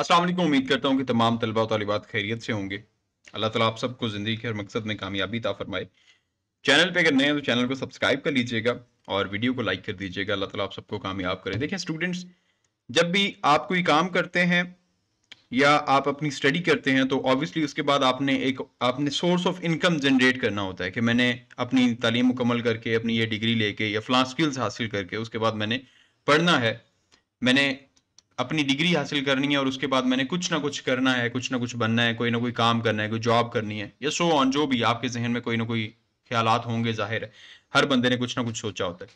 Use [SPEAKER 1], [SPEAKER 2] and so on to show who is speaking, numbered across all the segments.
[SPEAKER 1] असलम उम्मीद करता हूँ कि तमाम तलबा तलबात खैरियत से होंगे अल्लाह ताला आप सबको ज़िंदगी के हर मकसद में कामयाबी ताफरमाए फरमाए चैनल पे अगर नए हैं तो चैनल को सब्सक्राइब कर लीजिएगा और वीडियो को लाइक कर दीजिएगा अल्लाह ताला आप सबको कामयाब करे देखें स्टूडेंट्स जब भी आप कोई काम करते हैं या आप अपनी स्टडी करते हैं तो ऑब्वियसली उसके बाद आपने एक आपने सोर्स ऑफ इनकम जनरेट करना होता है कि मैंने अपनी तालीम मुकम्मल करके अपनी ये डिग्री लेके या फ्लां स्किल्स हासिल करके उसके बाद मैंने पढ़ना है मैंने अपनी डिग्री हासिल करनी है और उसके बाद मैंने कुछ ना कुछ करना है कुछ ना कुछ बनना है कोई ना कोई काम करना है कोई जॉब करनी है या सो ऑन जो भी आपके जहन में कोई ना कोई ख्याल होंगे जाहिर है हर बंदे ने कुछ ना कुछ सोचा होता है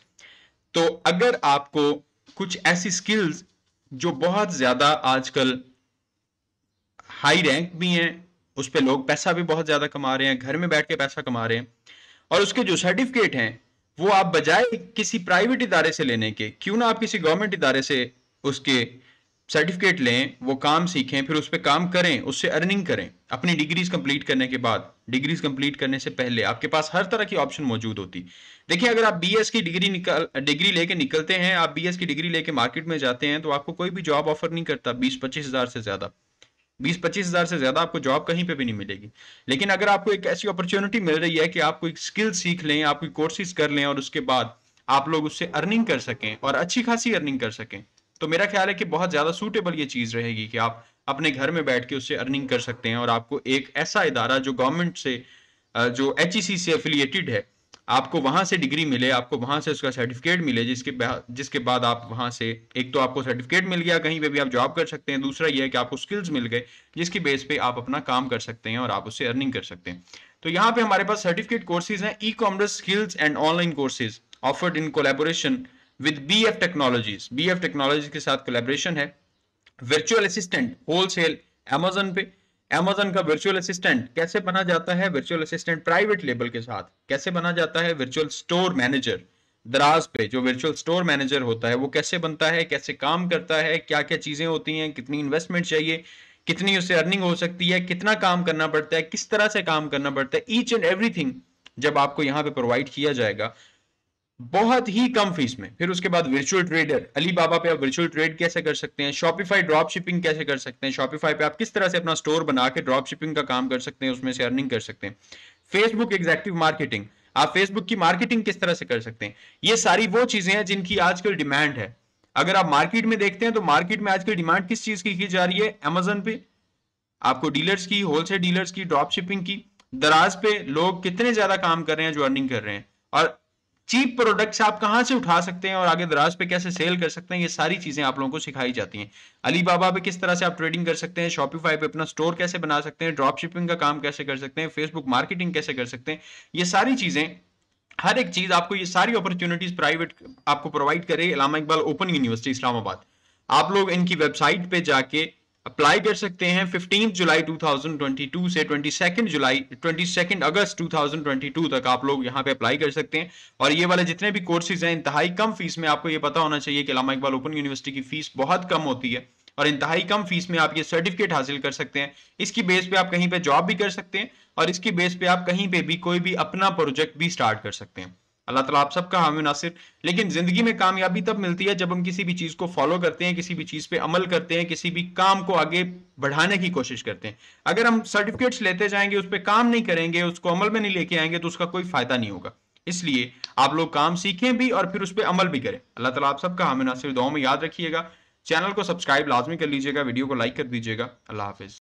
[SPEAKER 1] तो अगर आपको कुछ ऐसी स्किल्स जो बहुत ज़्यादा आजकल हाई रैंक भी हैं उस पर लोग पैसा भी बहुत ज़्यादा कमा रहे हैं घर में बैठ के पैसा कमा रहे हैं और उसके जो सर्टिफिकेट हैं वो आप बजाय किसी प्राइवेट इदारे से लेने के क्यों ना आप किसी गवर्नमेंट इदारे से उसके सर्टिफिकेट लें वो काम सीखें फिर उस पर काम करें उससे अर्निंग करें अपनी डिग्रीज कंप्लीट करने के बाद डिग्रीज कंप्लीट करने से पहले आपके पास हर तरह की ऑप्शन मौजूद होती देखिए अगर आप बीएस की डिग्री निकल डिग्री लेके निकलते हैं आप बीएस की डिग्री लेके मार्केट में जाते हैं तो आपको कोई भी जॉब ऑफर नहीं करता बीस पच्चीस हजार से ज्यादा बीस पच्चीस हजार से ज्यादा आपको जॉब कहीं पर भी नहीं मिलेगी लेकिन अगर आपको एक ऐसी अपॉर्चुनिटी मिल रही है कि आप कोई स्किल सीख लें आप कोई कोर्सेज कर लें और उसके बाद आप लोग उससे अर्निंग कर सकें और अच्छी खासी अर्निंग कर सकें तो मेरा ख्याल है कि बहुत ज़्यादा सूटेबल ये चीज़ रहेगी कि आप अपने घर में बैठ के उससे अर्निंग कर सकते हैं और आपको एक ऐसा इदारा जो गवर्नमेंट से जो एच e से एफिलियेटेड है आपको वहां से डिग्री मिले आपको वहां से उसका सर्टिफिकेट मिले जिसके जिसके बाद आप वहां से एक तो आपको सर्टिफिकेट मिल गया कहीं पे भी आप जॉब कर सकते हैं दूसरा यह है कि आपको स्किल्स मिल गए जिसकी बेस पे आप अपना काम कर सकते हैं और आप उससे अर्निंग कर सकते हैं तो यहाँ पे हमारे पास सर्टिफिकेट कोर्सेज हैं e commerce skills and online courses offered in collaboration with B F technologies B F technology के साथ कोलेब्रेशन है वर्चुअल असिस्टेंट होलसेल अमेजोन पे अमेजोन का वर्चुअल असिस्टेंट कैसे बना जाता है वर्चुअल असिस्टेंट प्राइवेट लेबल के साथ कैसे बना जाता है वर्चुअल स्टोर मैनेजर दराज पे जो वर्चुअल स्टोर मैनेजर होता है वो कैसे बनता है कैसे काम करता है क्या क्या चीज़ें होती हैं कितनी इन्वेस्टमेंट चाहिए कितनी उससे अर्निंग हो सकती है कितना काम करना पड़ता है किस तरह से काम करना पड़ता है ईच एंड एवरीथिंग जब आपको यहाँ पे प्रोवाइड किया जाएगा बहुत ही कम फीस में फिर उसके बाद वर्चुअल ट्रेडर अली बाबा पे आप वर्चुअल ट्रेड कैसे कर सकते हैं शॉपिफाई ड्रॉप शिपिंग कैसे कर सकते हैं शॉपिफाई पे आप किस तरह से अपना स्टोर बना के ड्रॉप शिपिंग का काम कर सकते हैं उसमें से अर्निंग कर सकते हैं फेसबुक एग्जैक्टिव मार्केटिंग आप फेसबुक की मार्केटिंग किस तरह से कर सकते हैं ये सारी वो चीजें हैं जिनकी आजकल डिमांड है अगर आप मार्केट में देखते हैं तो मार्केट में आजकल डिमांड किस चीज की की जा रही है अमेजोन पे आपको डीलर्स की होलसेल डीलर्स की ड्रॉप शिपिंग की दराज पे लोग कितने ज्यादा काम कर रहे हैं जो अर्निंग कर रहे हैं और चीप प्रोडक्ट्स आप कहाँ से उठा सकते हैं और आगे दराज पे कैसे सेल कर सकते हैं ये सारी चीज़ें आप लोगों को सिखाई जाती हैं अली बाबा पे किस तरह से आप ट्रेडिंग कर सकते हैं शॉपिफाई पे अपना स्टोर कैसे बना सकते हैं ड्रॉप शिपिंग का काम कैसे कर सकते हैं फेसबुक मार्केटिंग कैसे कर सकते हैं ये सारी चीज़ें हर एक चीज़ आपको ये सारी अपॉर्चुनिटीज़ प्राइवेट आपको प्रोवाइड करे इलामा इकबाल ओपन यूनिवर्सिटी इस्लामाबाद आप लोग इनकी वेबसाइट पर जाके अप्लाई कर सकते हैं 15 जुलाई 2022 से 22 जुलाई 22 अगस्त 2022 तक आप लोग यहाँ पे अप्लाई कर सकते हैं और ये वाले जितने भी कोर्सेज हैं इंतहाई कम फीस में आपको ये पता होना चाहिए कि लामा इकबाल ओपन यूनिवर्सिटी की फीस बहुत कम होती है और इंतहाई कम फीस में आप ये सर्टिफिकेट हासिल कर सकते हैं इसकी बेस पे आप कहीं पर जॉब भी कर सकते हैं और इसकी बेस पे आप कहीं पर भी कोई भी अपना प्रोजेक्ट भी स्टार्ट कर सकते हैं अल्लाह तला आप सबका हामी नासिर लेकिन ज़िंदगी में कामयाबी तब मिलती है जब हम किसी भी चीज़ को फॉलो करते हैं किसी भी चीज़ पे अमल करते हैं किसी भी काम को आगे बढ़ाने की कोशिश करते हैं अगर हम सर्टिफिकेट्स लेते जाएंगे उस पर काम नहीं करेंगे उसको अमल में नहीं लेके आएंगे तो उसका कोई फ़ायदा नहीं होगा इसलिए आप लोग काम सीखें भी और फिर उस पर अमल भी करें अल्लाह तला आप सबका हम नासिर दुआओं में याद रखिएगा चैनल को सब्सक्राइब लाजमी कर लीजिएगा वीडियो को लाइक कर दीजिएगा अल्लाह हाफिज़